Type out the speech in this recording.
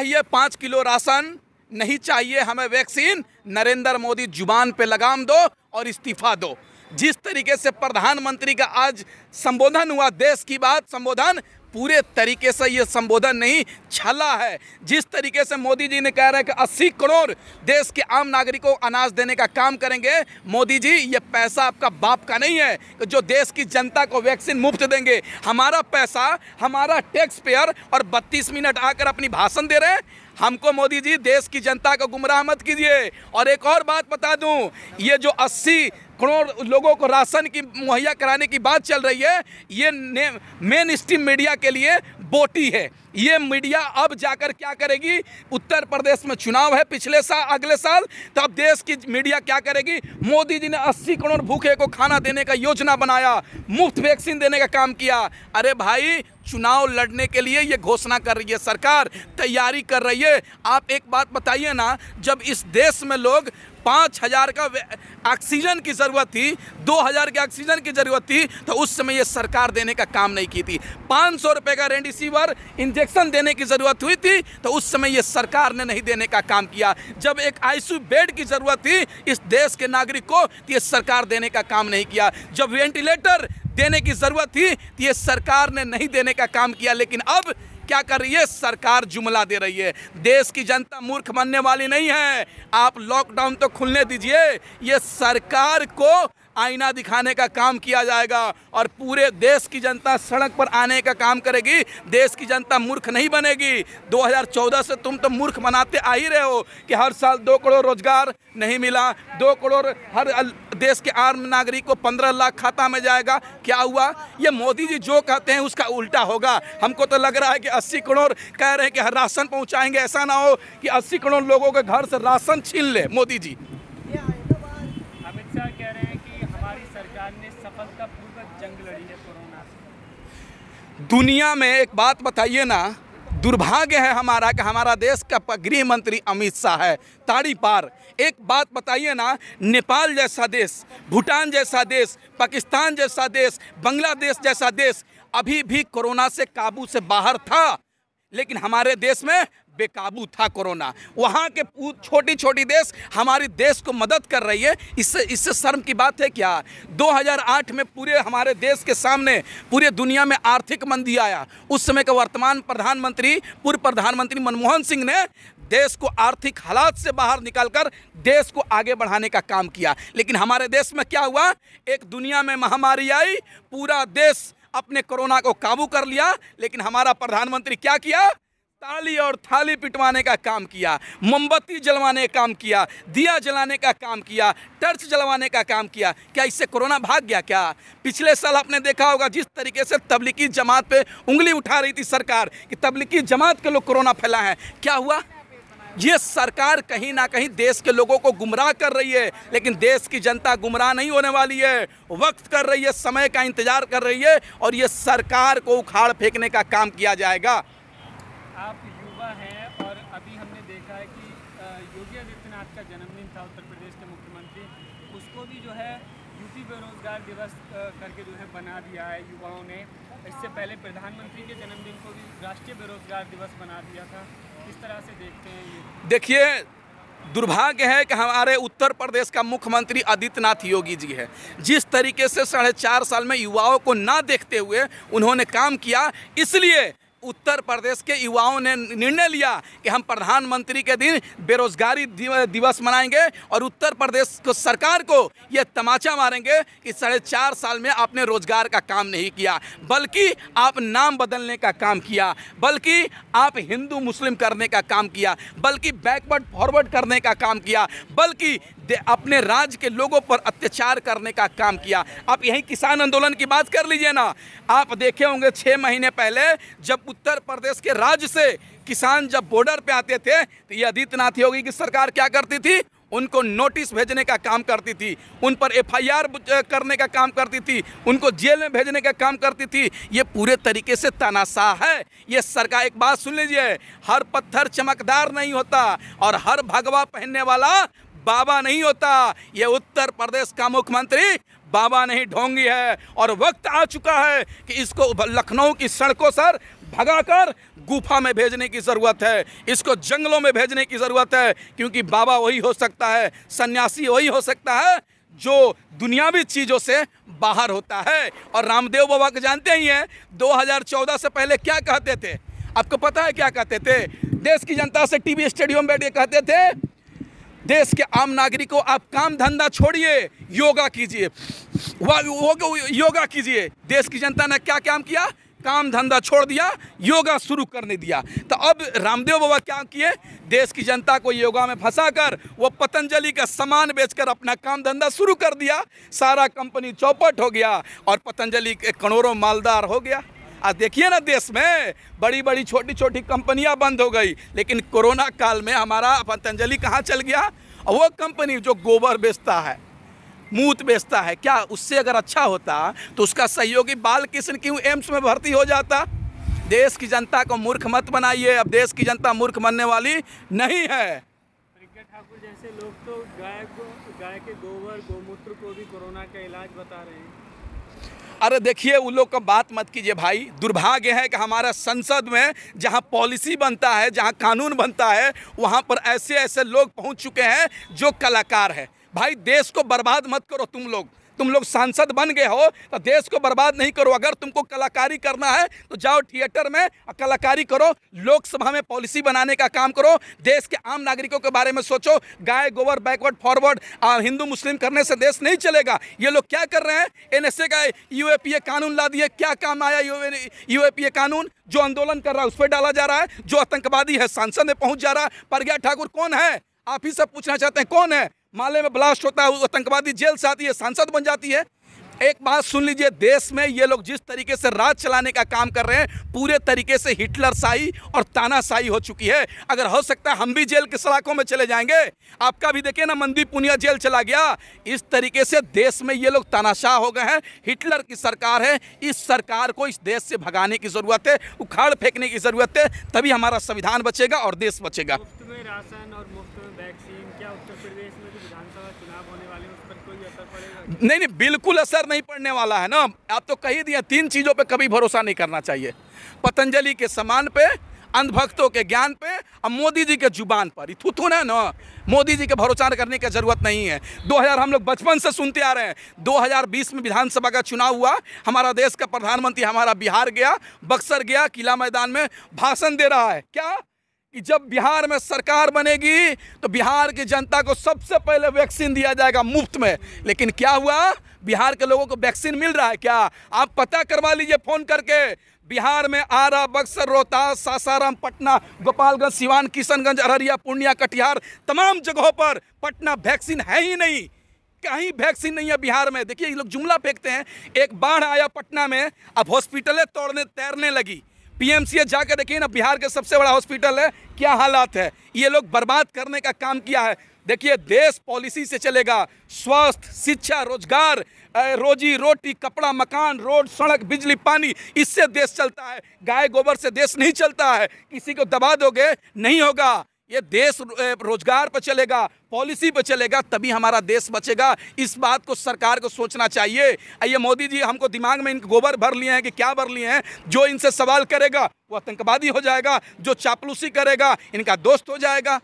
चाहिए पाँच kilo ration नहीं चाहिए हमें वैक्सीन नरेंद्र मोदी जुबान पे लगाम दो और इस्तीफा दो जिस तरीके से प्रधानमंत्री का आज संबोधन हुआ देश की बात संबोधन पूरे तरीके से ये संबोधन नहीं छला है जिस तरीके से मोदी जी ने कह रहे हैं कि अस्सी करोड़ देश के आम नागरिकों को अनाज देने का काम करेंगे मोदी जी ये पैसा आपका बाप का नहीं है कि जो देश की जनता को वैक्सीन मुफ्त देंगे हमारा पैसा हमारा टैक्स पेयर और बत्तीस मिनट आकर अपनी भाषण दे रहे हैं हमको मोदी जी देश की जनता को गुमराह मत कीजिए और एक और बात बता दूं ये जो अस्सी करोड़ लोगों को राशन की मुहैया कराने की बात चल रही है ये मेन स्ट्रीम मीडिया के लिए बोटी है ये मीडिया अब जाकर क्या करेगी उत्तर प्रदेश में चुनाव है पिछले साल अगले साल तो अब देश की मीडिया क्या करेगी मोदी जी ने 80 करोड़ भूखे को खाना देने का योजना बनाया मुफ्त वैक्सीन देने का काम किया अरे भाई चुनाव लड़ने के लिए ये घोषणा कर रही है सरकार तैयारी कर रही है आप एक बात बताइए ना जब इस देश में लोग पाँच हज़ार का ऑक्सीजन की ज़रूरत थी दो हज़ार की ऑक्सीजन की ज़रूरत थी तो उस समय ये सरकार देने का काम नहीं की थी पाँच सौ रुपये का रेमडिसिविर इंजेक्शन देने की ज़रूरत हुई थी तो उस समय ये सरकार ने नहीं देने का काम किया जब एक आईसीयू बेड की ज़रूरत थी इस देश के नागरिक को तो ये सरकार देने का काम नहीं किया जब वेंटिलेटर देने की ज़रूरत थी तो ये सरकार ने नहीं देने का काम किया लेकिन अब क्या कर रही है सरकार जुमला दे रही है देश की जनता मूर्ख बनने वाली नहीं है आप लॉकडाउन तो खुलने दीजिए ये सरकार को आईना दिखाने का काम किया जाएगा और पूरे देश की जनता सड़क पर आने का काम करेगी देश की जनता मूर्ख नहीं बनेगी 2014 से तुम तो मूर्ख बनाते आ ही रहे हो कि हर साल दो करोड़ रोजगार नहीं मिला दो करोड़ हर देश के आर्म नागरिक को पंद्रह लाख खाता में जाएगा क्या हुआ ये मोदी जी जो कहते हैं उसका उल्टा होगा हमको तो लग रहा है कि अस्सी करोड़ कह रहे हैं कि हर राशन पहुँचाएंगे ऐसा ना हो कि अस्सी करोड़ लोगों के घर से राशन छीन ले मोदी जी दुनिया में एक बात बताइए ना दुर्भाग्य है हमारा कि हमारा देश का गृह मंत्री अमित शाह है ताड़ी पार एक बात बताइए ना नेपाल जैसा देश भूटान जैसा देश पाकिस्तान जैसा देश बांग्लादेश जैसा देश अभी भी कोरोना से काबू से बाहर था लेकिन हमारे देश में बेकाबू था कोरोना वहाँ के छोटी छोटी देश हमारे देश को मदद कर रही है इससे इससे शर्म की बात है क्या 2008 में पूरे हमारे देश के सामने पूरे दुनिया में आर्थिक मंदी आया उस समय के वर्तमान प्रधानमंत्री पूर्व प्रधानमंत्री मनमोहन सिंह ने देश को आर्थिक हालात से बाहर निकालकर देश को आगे बढ़ाने का काम किया लेकिन हमारे देश में क्या हुआ एक दुनिया में महामारी आई पूरा देश अपने कोरोना को काबू कर लिया लेकिन हमारा प्रधानमंत्री क्या किया ताली और थाली पिटवाने का काम किया मोमबत्ती जलवाने का काम किया दिया जलाने का काम किया टर्च जलवाने का काम किया क्या इससे कोरोना भाग गया क्या पिछले साल आपने देखा होगा जिस तरीके से तबलीगी जमात पे उंगली उठा रही थी सरकार कि तबलीगी जमात के लोग कोरोना फैला है क्या हुआ ये सरकार कहीं ना कहीं देश के लोगों को गुमराह कर रही है लेकिन देश की जनता गुमराह नहीं होने वाली है वक्त कर रही है समय का इंतजार कर रही है और ये सरकार को उखाड़ फेंकने का काम किया जाएगा आप युवा हैं और अभी हमने देखा है कि योगी आदित्यनाथ का जन्मदिन था उत्तर प्रदेश के मुख्यमंत्री उसको भी जो है यूपी बेरोजगार दिवस करके जो है बना दिया है युवाओं ने इससे पहले प्रधानमंत्री के जन्मदिन को भी राष्ट्रीय बेरोजगार दिवस बना दिया था देखते हैं देखिए दुर्भाग्य है कि हमारे उत्तर प्रदेश का मुख्यमंत्री आदित्यनाथ योगी जी है जिस तरीके से साढ़े चार साल में युवाओं को ना देखते हुए उन्होंने काम किया इसलिए उत्तर प्रदेश के युवाओं ने निर्णय लिया कि हम प्रधानमंत्री के दिन बेरोजगारी दिवस मनाएंगे और उत्तर प्रदेश को सरकार को यह तमाचा मारेंगे कि साढ़े चार साल में आपने रोजगार का काम नहीं किया बल्कि आप नाम बदलने का काम किया बल्कि आप हिंदू मुस्लिम करने का काम किया बल्कि बैकवर्ड फॉरवर्ड करने का काम किया बल्कि अपने राज्य के लोगों पर अत्याचार करने का काम किया आप यही किसान आंदोलन की बात कर लीजिए ना आप देखे होंगे छः महीने पहले जब उत्तर प्रदेश के राज्य से किसान जब बॉर्डर पे आते थे तो ये आदित्यनाथ योगी की सरकार क्या करती थी उनको नोटिस भेजने का काम करती थी उन पर एफआईआर करने का काम करती थी उनको जेल में भेजने का काम करती थी ये पूरे तरीके से तनाशाह है ये सरकार एक बात सुन लीजिए हर पत्थर चमकदार नहीं होता और हर भगवा पहनने वाला बाबा नहीं होता ये उत्तर प्रदेश का मुख्यमंत्री बाबा नहीं ढोंगी है और वक्त आ चुका है कि इसको लखनऊ की सड़कों सर भगाकर गुफा में भेजने की ज़रूरत है इसको जंगलों में भेजने की ज़रूरत है क्योंकि बाबा वही हो सकता है सन्यासी वही हो सकता है जो दुनियावी चीज़ों से बाहर होता है और रामदेव बाबा को जानते ही हैं 2014 से पहले क्या कहते थे आपको पता है क्या कहते थे देश की जनता से टीवी स्टेडियम बैठ के कहते थे देश के आम नागरिकों आप काम धंधा छोड़िए योगा कीजिए योगा कीजिए देश की जनता ने क्या काम किया काम धंधा छोड़ दिया योगा शुरू करने दिया तो अब रामदेव बाबा क्या किए देश की जनता को योगा में फंसाकर वो पतंजलि का सामान बेचकर अपना काम धंधा शुरू कर दिया सारा कंपनी चौपट हो गया और पतंजलि के करोड़ों मालदार हो गया आज देखिए ना देश में बड़ी बड़ी छोटी छोटी कंपनियां बंद हो गई लेकिन कोरोना काल में हमारा पतंजलि कहाँ चल गया और वो कंपनी जो गोबर बेचता है मूत बेचता है क्या उससे अगर अच्छा होता तो उसका सहयोगी बाल कृष्ण क्यों एम्स में भर्ती हो जाता देश की जनता को मूर्ख मत बनाइए अब देश की जनता मूर्ख बनने वाली नहीं है ठाकुर जैसे लोग तो गाय को गाय के गोबर गोमूत्र को भी कोरोना का इलाज बता रहे हैं अरे देखिए उन लोग का बात मत कीजिए भाई दुर्भाग्य है कि हमारा संसद में जहाँ पॉलिसी बनता है जहाँ कानून बनता है वहाँ पर ऐसे ऐसे लोग पहुँच चुके हैं जो कलाकार हैं भाई देश को बर्बाद मत करो तुम लोग तुम लोग सांसद बन गए हो तो देश को बर्बाद नहीं करो अगर तुमको कलाकारी करना है तो जाओ थिएटर में कलाकारी करो लोकसभा में पॉलिसी बनाने का काम करो देश के आम नागरिकों के बारे में सोचो गाय गोबर बैकवर्ड फॉरवर्ड हिंदू मुस्लिम करने से देश नहीं चलेगा ये लोग क्या कर रहे हैं एन एस का यूएपीए कानून ला दिए क्या काम आया यूएपीए कानून जो आंदोलन कर रहा है उस पर डाला जा रहा है जो आतंकवादी है सांसद में पहुंच जा रहा है प्रज्ञा ठाकुर कौन है आप ही सब पूछना चाहते हैं कौन है माले में ब्लास्ट होता है आतंकवादी जेल से आती है सांसद बन जाती है एक बात सुन लीजिए देश में ये लोग जिस तरीके से राज चलाने का काम कर रहे हैं पूरे तरीके से हिटलर शाही और तानाशाही हो चुकी है अगर हो सकता है हम भी जेल के सलाखों में चले जाएंगे आपका भी देखिए ना मंदी पुनिया जेल चला गया इस तरीके से देश में ये लोग तानाशाह हो गए हैं हिटलर की सरकार है इस सरकार को इस देश से भगाने की ज़रूरत है उखाड़ फेंकने की ज़रूरत है तभी हमारा संविधान बचेगा और देश बचेगा राशन और मुफ्त में वैक्सीन क्या उत्तर प्रदेश में नहीं नहीं बिल्कुल असर नहीं पड़ने वाला है ना आप तो कही दिया तीन चीज़ों पे कभी भरोसा नहीं करना चाहिए पतंजलि के समान पे अंधभक्तों के ज्ञान पे और मोदी जी के जुबान पर थुथु ना ना मोदी जी के भरोसा करने की ज़रूरत नहीं है 2000 हम लोग बचपन से सुनते आ रहे हैं 2020 में विधानसभा का चुनाव हुआ हमारा देश का प्रधानमंत्री हमारा बिहार गया बक्सर गया किला मैदान में भाषण दे रहा है क्या कि जब बिहार में सरकार बनेगी तो बिहार की जनता को सबसे पहले वैक्सीन दिया जाएगा मुफ्त में लेकिन क्या हुआ बिहार के लोगों को वैक्सीन मिल रहा है क्या आप पता करवा लीजिए फ़ोन करके बिहार में आरा बक्सर रोहतास सासाराम पटना गोपालगंज सिवान किशनगंज अररिया पूर्णिया कटिहार तमाम जगहों पर पटना वैक्सीन है ही नहीं कहीं वैक्सीन नहीं है बिहार में देखिए ये लोग जुमला फेंकते हैं एक बाढ़ आया पटना में अब हॉस्पिटलें तोड़ने तैरने लगी पीएमसीएच जाकर देखिए ना बिहार के सबसे बड़ा हॉस्पिटल है क्या हालात है ये लोग बर्बाद करने का काम किया है देखिए देश पॉलिसी से चलेगा स्वास्थ्य शिक्षा रोजगार रोजी रोटी कपड़ा मकान रोड सड़क बिजली पानी इससे देश चलता है गाय गोबर से देश नहीं चलता है किसी को दबा दोगे नहीं होगा ये देश रोजगार पर चलेगा पॉलिसी पर चलेगा तभी हमारा देश बचेगा इस बात को सरकार को सोचना चाहिए ये मोदी जी हमको दिमाग में इन गोबर भर लिए हैं कि क्या भर लिए हैं जो इनसे सवाल करेगा वो आतंकवादी हो जाएगा जो चापलूसी करेगा इनका दोस्त हो जाएगा